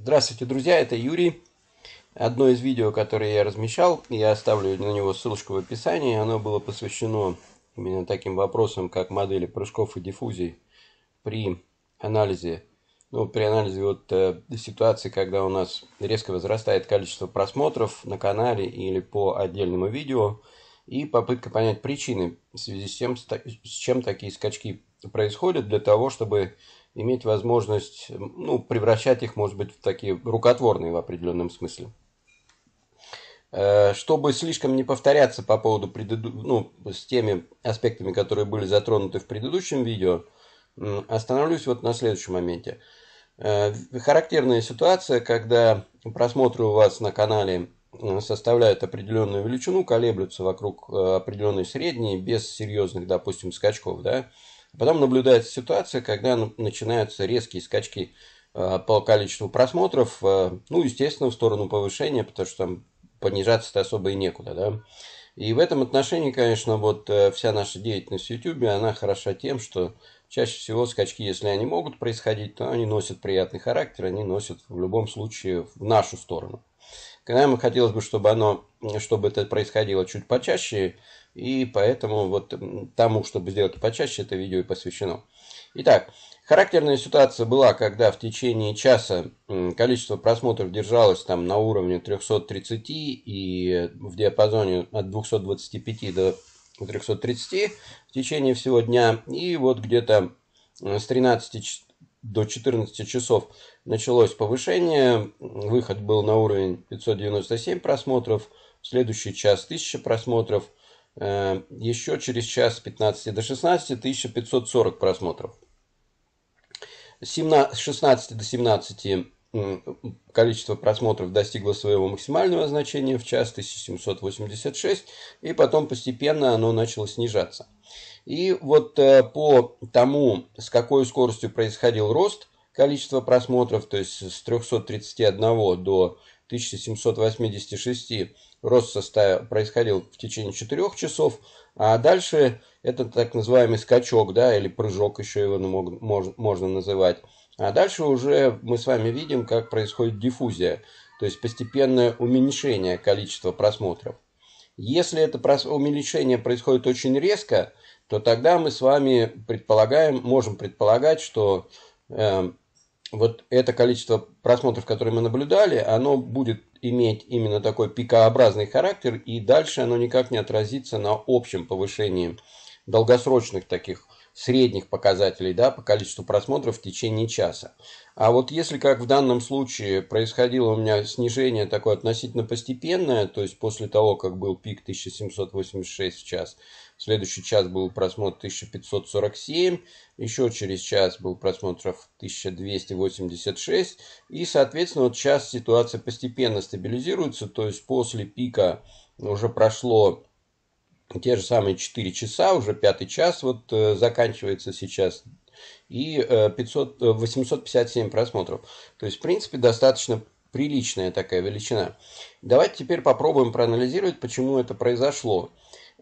Здравствуйте, друзья, это Юрий. Одно из видео, которое я размещал, я оставлю на него ссылочку в описании, оно было посвящено именно таким вопросам, как модели прыжков и диффузий при анализе, ну, при анализе вот э, ситуации, когда у нас резко возрастает количество просмотров на канале или по отдельному видео, и попытка понять причины, в связи с тем, с чем такие скачки происходят, для того, чтобы иметь возможность ну, превращать их, может быть, в такие рукотворные в определенном смысле. Э, чтобы слишком не повторяться по поводу предыду... ну, с теми аспектами, которые были затронуты в предыдущем видео, остановлюсь вот на следующем моменте. Э, характерная ситуация, когда просмотры у вас на канале составляют определенную величину, колеблются вокруг э, определенной средней, без серьезных, допустим, скачков, да, Потом наблюдается ситуация, когда начинаются резкие скачки э, по количеству просмотров, э, ну, естественно, в сторону повышения, потому что там понижаться-то особо и некуда, да. И в этом отношении, конечно, вот э, вся наша деятельность в YouTube, она хороша тем, что чаще всего скачки, если они могут происходить, то они носят приятный характер, они носят в любом случае в нашу сторону. Когда нам хотелось бы, чтобы оно, чтобы это происходило чуть почаще, и поэтому вот тому, чтобы сделать почаще, это видео и посвящено. Итак, характерная ситуация была, когда в течение часа количество просмотров держалось там на уровне 330 и в диапазоне от 225 до 330 в течение всего дня. И вот где-то э, с 13 до 14 часов началось повышение. Выход был на уровень 597 просмотров. В следующий час 1000 просмотров – Э, Еще через час с 15 до 16 1540 просмотров. С 16 до 17 количество просмотров достигло своего максимального значения в час 1786, и потом постепенно оно начало снижаться. И вот э, по тому, с какой скоростью происходил рост количества просмотров, то есть с 331 до 1786, Рост состав... происходил в течение 4 часов, а дальше это так называемый скачок, да, или прыжок еще его мож... можно называть. А дальше уже мы с вами видим, как происходит диффузия, то есть постепенное уменьшение количества просмотров. Если это уменьшение происходит очень резко, то тогда мы с вами предполагаем, можем предполагать, что э, вот это количество просмотров, которые мы наблюдали, оно будет иметь именно такой пикообразный характер, и дальше оно никак не отразится на общем повышении долгосрочных таких средних показателей да, по количеству просмотров в течение часа. А вот если, как в данном случае, происходило у меня снижение такое относительно постепенное, то есть после того, как был пик 1786 в час, Следующий час был просмотр 1547, еще через час был просмотров 1286. И, соответственно, вот сейчас ситуация постепенно стабилизируется. То есть после пика уже прошло те же самые 4 часа, уже пятый час вот э, заканчивается сейчас и 500, э, 857 э, просмотров. То есть, в принципе, достаточно приличная такая величина. Давайте теперь попробуем проанализировать, почему это произошло.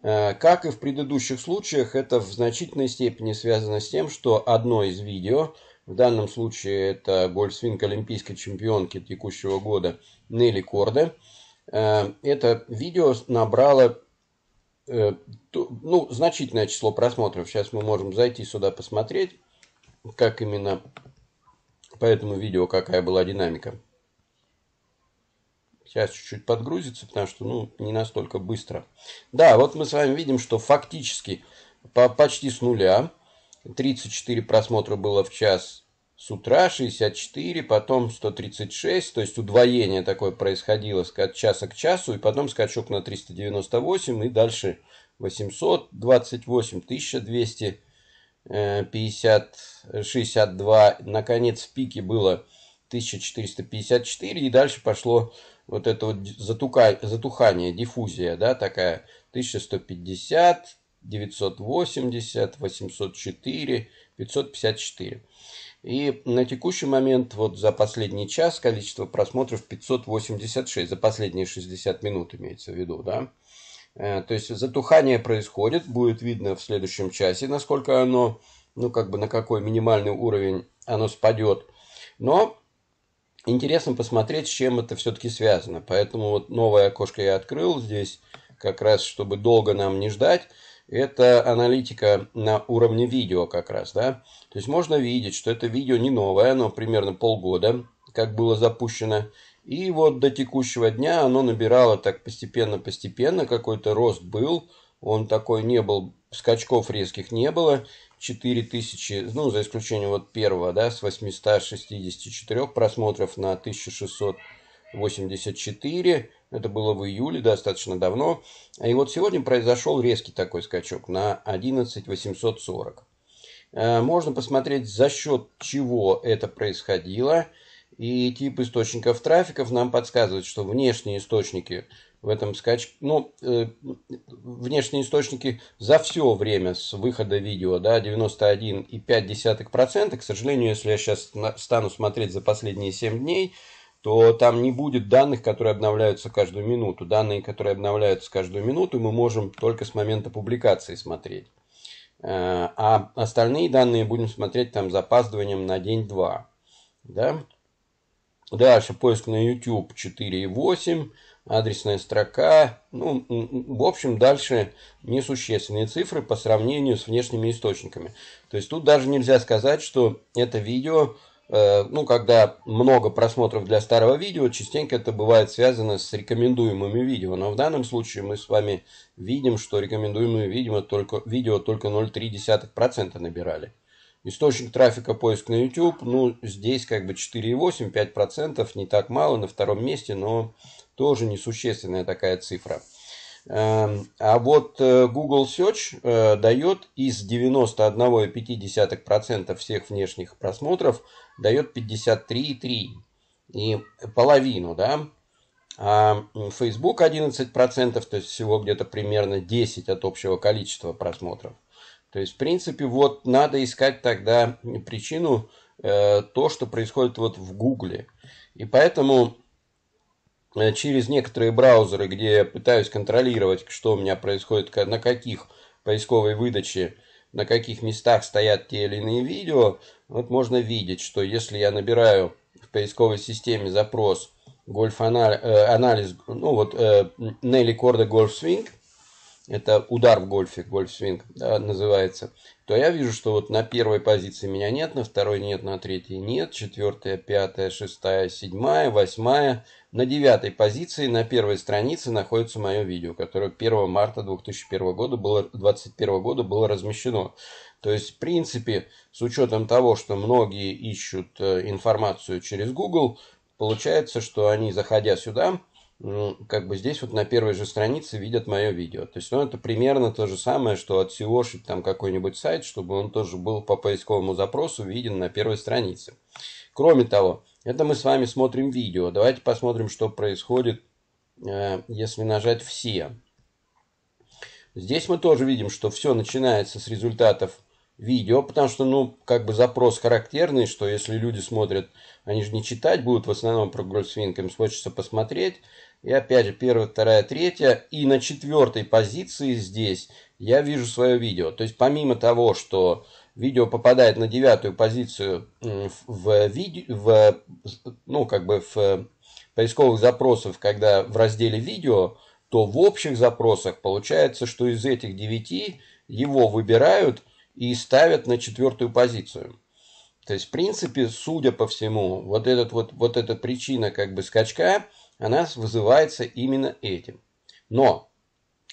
Э, как и в предыдущих случаях, это в значительной степени связано с тем, что одно из видео, в данном случае это гольфсвинг олимпийской чемпионки текущего года Нелли Корде, э, это видео набрало э, ну, значительное число просмотров. Сейчас мы можем зайти сюда посмотреть, как именно по этому видео, какая была динамика. Сейчас чуть-чуть подгрузится, потому что ну, не настолько быстро. Да, вот мы с вами видим, что фактически по, почти с нуля. 34 просмотра было в час с утра, 64, потом 136. То есть удвоение такое происходило от часа к часу. И потом скачок на 398 и дальше 828, 1200. 50, 62, наконец в пике было 1454 и дальше пошло вот это вот затука, затухание, диффузия, да, такая 1150, 980, 804, 554. И на текущий момент, вот за последний час, количество просмотров 586, за последние 60 минут имеется в виду, да. Э, то есть затухание происходит, будет видно в следующем часе, насколько оно, ну как бы на какой минимальный уровень оно спадет. Но интересно посмотреть, с чем это все-таки связано. Поэтому вот новое окошко я открыл здесь, как раз, чтобы долго нам не ждать. Это аналитика на уровне видео как раз, да. То есть можно видеть, что это видео не новое, оно примерно полгода, как было запущено. И вот до текущего дня оно набирало так постепенно-постепенно, какой-то рост был, он такой не был, скачков резких не было. 4000, ну, за исключением вот первого, да, с 864 просмотров на 1684. Это было в июле, достаточно давно. И вот сегодня произошел резкий такой скачок на 11840. Э, можно посмотреть, за счет чего это происходило. И тип источников трафиков нам подсказывает, что внешние источники – в этом скачке. Ну, э, внешние источники за все время с выхода видео, да, 91,5%. К сожалению, если я сейчас стану смотреть за последние 7 дней, то там не будет данных, которые обновляются каждую минуту. Данные, которые обновляются каждую минуту, мы можем только с момента публикации смотреть. Э, а остальные данные будем смотреть там с запаздыванием на день-два. Да? Дальше поиск на YouTube 4,8 адресная строка. Ну, в общем, дальше несущественные цифры по сравнению с внешними источниками. То есть тут даже нельзя сказать, что это видео, э, ну, когда много просмотров для старого видео, частенько это бывает связано с рекомендуемыми видео. Но в данном случае мы с вами видим, что рекомендуемые видео только, видео только 0,3% набирали. Источник трафика поиск на YouTube, ну, здесь как бы 4,8, 5%, не так мало, на втором месте, но тоже несущественная такая цифра. Эм, а вот э, Google Search э, дает из 91,5% всех внешних просмотров, дает 53,3%. И половину, да. А Facebook 11%, то есть всего где-то примерно 10 от общего количества просмотров. То есть, в принципе, вот надо искать тогда причину э, то, что происходит вот в Гугле. И поэтому э, через некоторые браузеры, где я пытаюсь контролировать, что у меня происходит, на каких поисковой выдаче, на каких местах стоят те или иные видео, вот можно видеть, что если я набираю в поисковой системе запрос гольф-анализ, э, анализ, ну вот э, Нелли Корда Гольф Свинг, это удар в гольфе, гольф-свинг да, называется, то я вижу, что вот на первой позиции меня нет, на второй нет, на третьей нет, четвертая, пятая, шестая, седьмая, восьмая. На девятой позиции на первой странице находится мое видео, которое 1 марта 2001 года было, 2021 года было размещено. То есть, в принципе, с учетом того, что многие ищут э, информацию через Google, получается, что они, заходя сюда, ну, как бы здесь вот на первой же странице видят мое видео. То есть, ну, это примерно то же самое, что от seo там какой-нибудь сайт, чтобы он тоже был по поисковому запросу виден на первой странице. Кроме того, это мы с вами смотрим видео. Давайте посмотрим, что происходит, э, если нажать «Все». Здесь мы тоже видим, что все начинается с результатов видео, потому что, ну, как бы запрос характерный, что если люди смотрят, они же не читать будут в основном про Гольдсвинг, им хочется посмотреть, и опять же, первая, вторая, третья. И на четвертой позиции здесь я вижу свое видео. То есть помимо того, что видео попадает на девятую позицию в, виде, в ну как бы в поисковых запросах, когда в разделе видео, то в общих запросах получается, что из этих девяти его выбирают и ставят на четвертую позицию. То есть, в принципе, судя по всему, вот, этот вот, вот эта причина как бы скачка – она вызывается именно этим. Но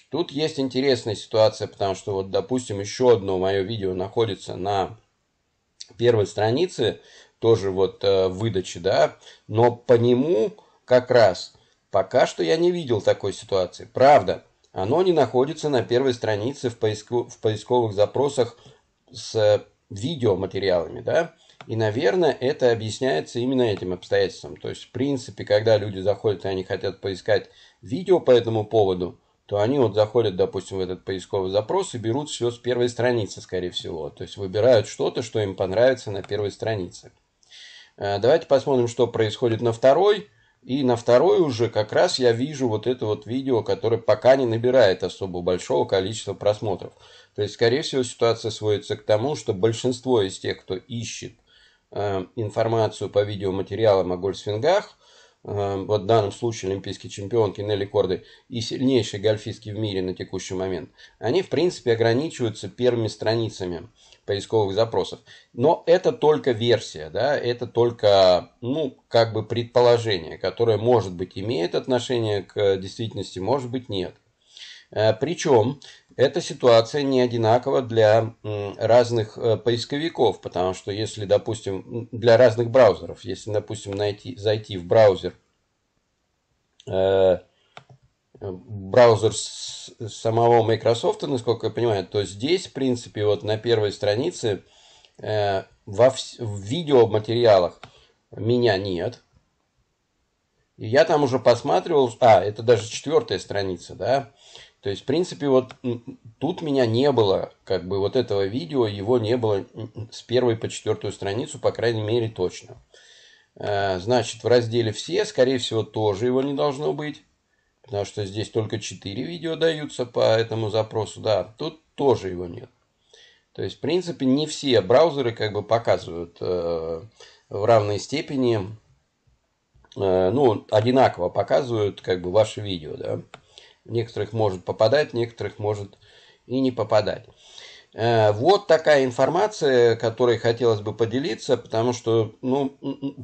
тут есть интересная ситуация, потому что вот, допустим, еще одно мое видео находится на первой странице, тоже вот э, выдачи, да, но по нему как раз пока что я не видел такой ситуации. Правда, оно не находится на первой странице в, поиску, в поисковых запросах с э, видеоматериалами, да, и, наверное, это объясняется именно этим обстоятельством. То есть, в принципе, когда люди заходят и они хотят поискать видео по этому поводу, то они вот заходят, допустим, в этот поисковый запрос и берут все с первой страницы, скорее всего. То есть, выбирают что-то, что им понравится на первой странице. Э, давайте посмотрим, что происходит на второй. И на второй уже как раз я вижу вот это вот видео, которое пока не набирает особо большого количества просмотров. То есть, скорее всего, ситуация сводится к тому, что большинство из тех, кто ищет Э, информацию по видеоматериалам о гольфсвингах. Э, вот в данном случае олимпийский чемпион Нелли Корды и сильнейшие гольфистки в мире на текущий момент, они в принципе ограничиваются первыми страницами поисковых запросов. Но это только версия, да, это только, ну, как бы предположение, которое, может быть, имеет отношение к э, действительности, может быть, нет. Причем эта ситуация не одинакова для разных э, поисковиков, потому что если, допустим, для разных браузеров, если, допустим, найти, зайти в браузер, э, браузер с, самого Microsoft, насколько я понимаю, то здесь, в принципе, вот на первой странице э, во в видеоматериалах меня нет, и я там уже посматривал, а, это даже четвертая страница, да, то есть, в принципе, вот тут меня не было, как бы вот этого видео, его не было с первой по четвертую страницу, по крайней мере, точно. Э, значит, в разделе «Все», скорее всего, тоже его не должно быть, потому что здесь только 4 видео даются по этому запросу, да, тут тоже его нет. То есть, в принципе, не все браузеры как бы показывают э, в равной степени Э, ну, одинаково показывают как бы ваше видео, да. Некоторых может попадать, некоторых может и не попадать. Э, вот такая информация, которой хотелось бы поделиться, потому что ну,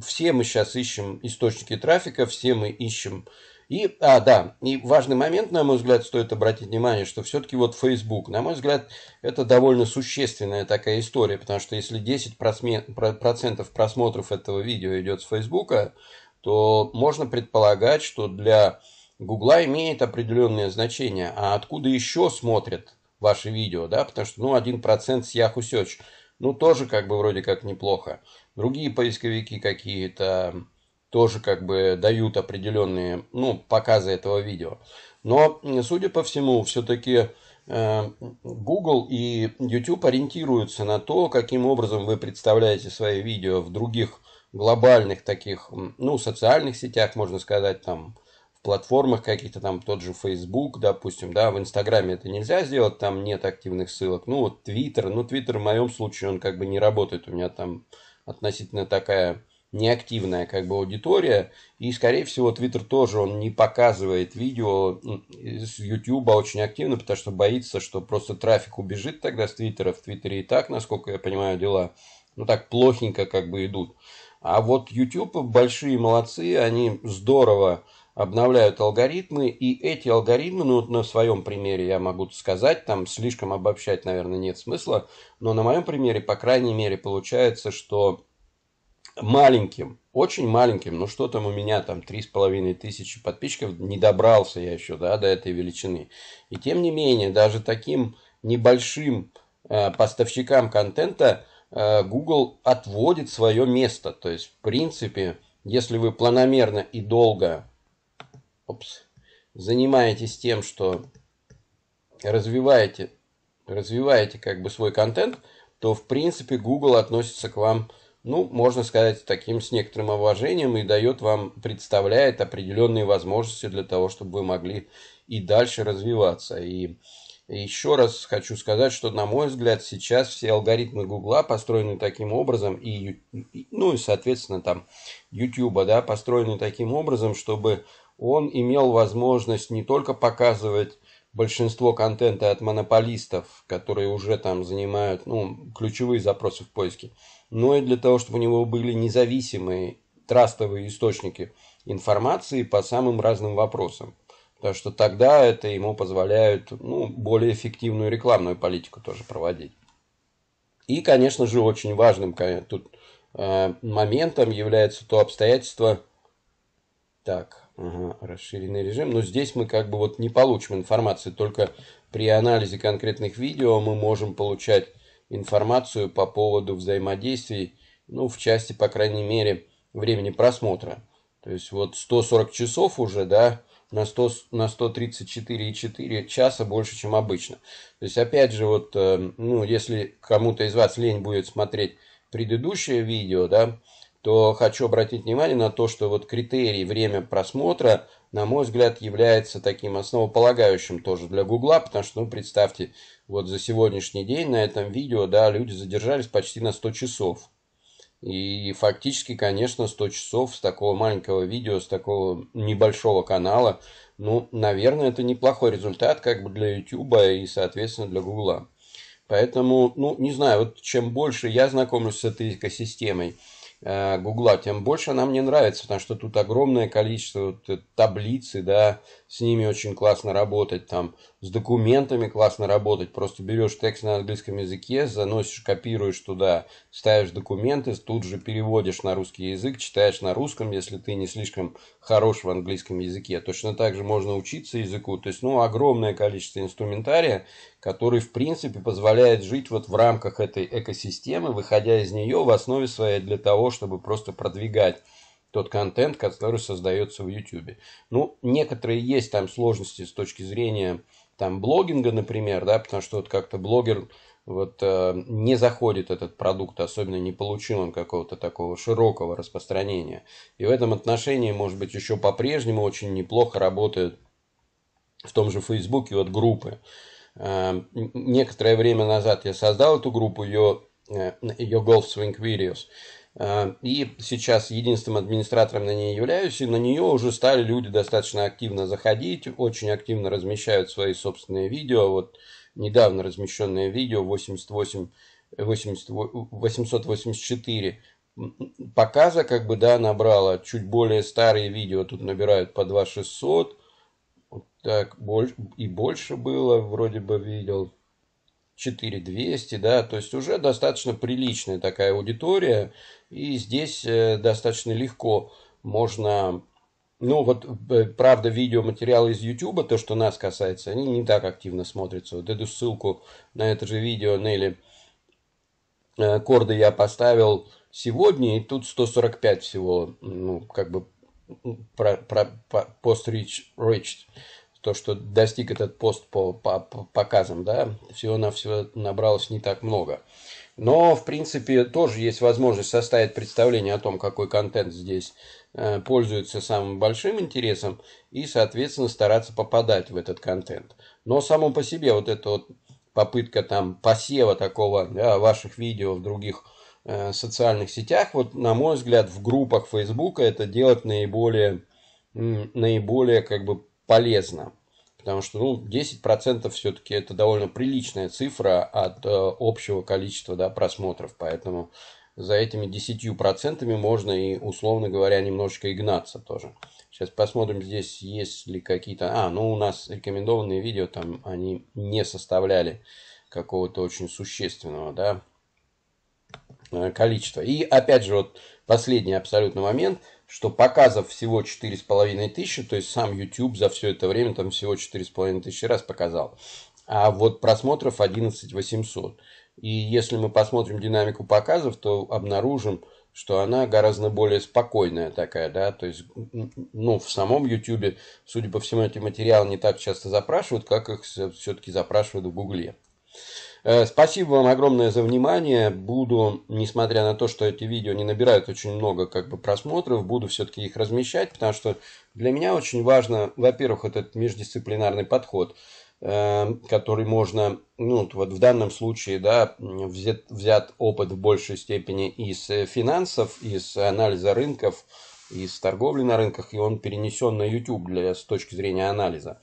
все мы сейчас ищем источники трафика, все мы ищем. И, а, да, и важный момент, на мой взгляд, стоит обратить внимание, что все-таки вот Facebook, на мой взгляд, это довольно существенная такая история, потому что если 10% просмотров этого видео идет с Facebook, то можно предполагать, что для Гугла имеет определенное значение. А откуда еще смотрят ваши видео, да? Потому что, ну, 1% с Yahoo Search, ну, тоже как бы вроде как неплохо. Другие поисковики какие-то тоже как бы дают определенные, ну, показы этого видео. Но, судя по всему, все-таки э, Google и YouTube ориентируются на то, каким образом вы представляете свои видео в других глобальных таких, ну, социальных сетях, можно сказать, там, в платформах каких-то, там, тот же Facebook, допустим, да, в Инстаграме это нельзя сделать, там нет активных ссылок. Ну, вот Твиттер, ну, Твиттер в моем случае, он как бы не работает, у меня там относительно такая неактивная как бы аудитория. И, скорее всего, Твиттер тоже, он не показывает видео с Ютьюба очень активно, потому что боится, что просто трафик убежит тогда с Твиттера. В Твиттере и так, насколько я понимаю, дела ну так плохенько как бы идут. А вот YouTube большие молодцы, они здорово обновляют алгоритмы, и эти алгоритмы, ну на своем примере я могу сказать, там слишком обобщать, наверное, нет смысла, но на моем примере, по крайней мере, получается, что маленьким, очень маленьким, ну что там у меня там три с половиной тысячи подписчиков, не добрался я еще да, до этой величины. И тем не менее, даже таким небольшим э, поставщикам контента Э, Google отводит свое место. То есть, в принципе, если вы планомерно и долго опс, занимаетесь тем, что развиваете, развиваете как бы свой контент, то, в принципе, Google относится к вам, ну, можно сказать, таким с некоторым уважением и дает вам, представляет определенные возможности для того, чтобы вы могли и дальше развиваться. И еще раз хочу сказать, что, на мой взгляд, сейчас все алгоритмы Гугла построены таким образом, и, ну и, соответственно, там YouTube, да, построены таким образом, чтобы он имел возможность не только показывать большинство контента от монополистов, которые уже там занимают ну, ключевые запросы в поиске, но и для того, чтобы у него были независимые трастовые источники информации по самым разным вопросам. Потому что тогда это ему позволяет ну, более эффективную рекламную политику тоже проводить. И, конечно же, очень важным тут э, моментом является то обстоятельство, так, ага, расширенный режим. Но здесь мы как бы вот не получим информации. Только при анализе конкретных видео мы можем получать информацию по поводу взаимодействий, ну, в части, по крайней мере, времени просмотра. То есть вот 140 часов уже, да, на, 100, на 134,4 часа больше, чем обычно. То есть, опять же, вот, э, ну, если кому-то из вас лень будет смотреть предыдущее видео, да, то хочу обратить внимание на то, что вот критерий время просмотра, на мой взгляд, является таким основополагающим тоже для Гугла, потому что, ну, представьте, вот за сегодняшний день на этом видео, да, люди задержались почти на 100 часов. И фактически, конечно, 100 часов с такого маленького видео, с такого небольшого канала, ну, наверное, это неплохой результат как бы для YouTube и, соответственно, для Google. Поэтому, ну, не знаю, вот чем больше я знакомлюсь с этой экосистемой, Э, гугла, тем больше она мне нравится, потому что тут огромное количество вот э, таблицы, да, с ними очень классно работать, там, с документами классно работать, просто берешь текст на английском языке, заносишь, копируешь туда, ставишь документы, тут же переводишь на русский язык, читаешь на русском, если ты не слишком хорош в английском языке. Точно так же можно учиться языку, то есть, ну, огромное количество инструментария, который, в принципе, позволяет жить вот в рамках этой экосистемы, выходя из нее в основе своей для того, чтобы просто продвигать тот контент, который создается в YouTube. Ну, некоторые есть там сложности с точки зрения там блогинга, например, да, потому что вот как-то блогер вот э, не заходит этот продукт, особенно не получил он какого-то такого широкого распространения. И в этом отношении, может быть, еще по-прежнему очень неплохо работают в том же Фейсбуке вот группы. Э, некоторое время назад я создал эту группу, ее ее Golf Swing Videos. И сейчас единственным администратором на ней являюсь, и на нее уже стали люди достаточно активно заходить, очень активно размещают свои собственные видео. Вот недавно размещенное видео 88, 80, 884 показа, как бы, да, набрала. Чуть более старые видео тут набирают по 2600. Вот так, больше, и больше было, вроде бы видел. 4200, да, то есть уже достаточно приличная такая аудитория, и здесь э, достаточно легко можно, ну вот, э, правда, видеоматериалы из YouTube, то, что нас касается, они не так активно смотрятся. Вот эту ссылку на это же видео Нелли э, Корды я поставил сегодня, и тут 145 всего, ну, как бы, про, про, про, пост reached то, что достиг этот пост по, по, по показам, да, всего-навсего набралось не так много. Но, в принципе, тоже есть возможность составить представление о том, какой контент здесь э, пользуется самым большим интересом, и, соответственно, стараться попадать в этот контент. Но само по себе вот эта вот попытка там посева такого да, ваших видео в других э, социальных сетях, вот, на мой взгляд, в группах Фейсбука это делать наиболее, наиболее как бы полезно. Потому что ну, 10% все-таки это довольно приличная цифра от э, общего количества да, просмотров. Поэтому за этими 10% можно и, условно говоря, немножечко и гнаться тоже. Сейчас посмотрим, здесь есть ли какие-то... А, ну у нас рекомендованные видео там, они не составляли какого-то очень существенного, да, э, количества. И опять же, вот последний абсолютно момент, что показов всего 4,5 тысячи, то есть сам YouTube за все это время там всего 4,5 тысячи раз показал, а вот просмотров 11 800. И если мы посмотрим динамику показов, то обнаружим, что она гораздо более спокойная такая, да, то есть, ну, в самом YouTube, судя по всему, эти материалы не так часто запрашивают, как их все-таки запрашивают в Гугле. Э, спасибо вам огромное за внимание. Буду, несмотря на то, что эти видео не набирают очень много как бы, просмотров, буду все-таки их размещать, потому что для меня очень важно, во-первых, этот междисциплинарный подход, эм, который можно, ну вот в данном случае, да, взят, взят опыт в большей степени из э, финансов, из анализа рынков, из торговли на рынках, и он перенесен на YouTube для, с точки зрения анализа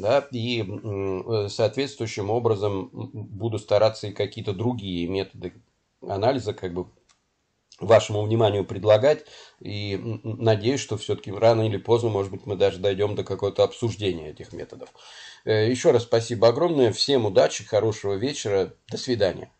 да, и э, соответствующим образом буду стараться и какие-то другие методы анализа как бы вашему вниманию предлагать. И надеюсь, что все-таки рано или поздно, может быть, мы даже дойдем до какого-то обсуждения этих методов. Э, Еще раз спасибо огромное. Всем удачи, хорошего вечера. До свидания.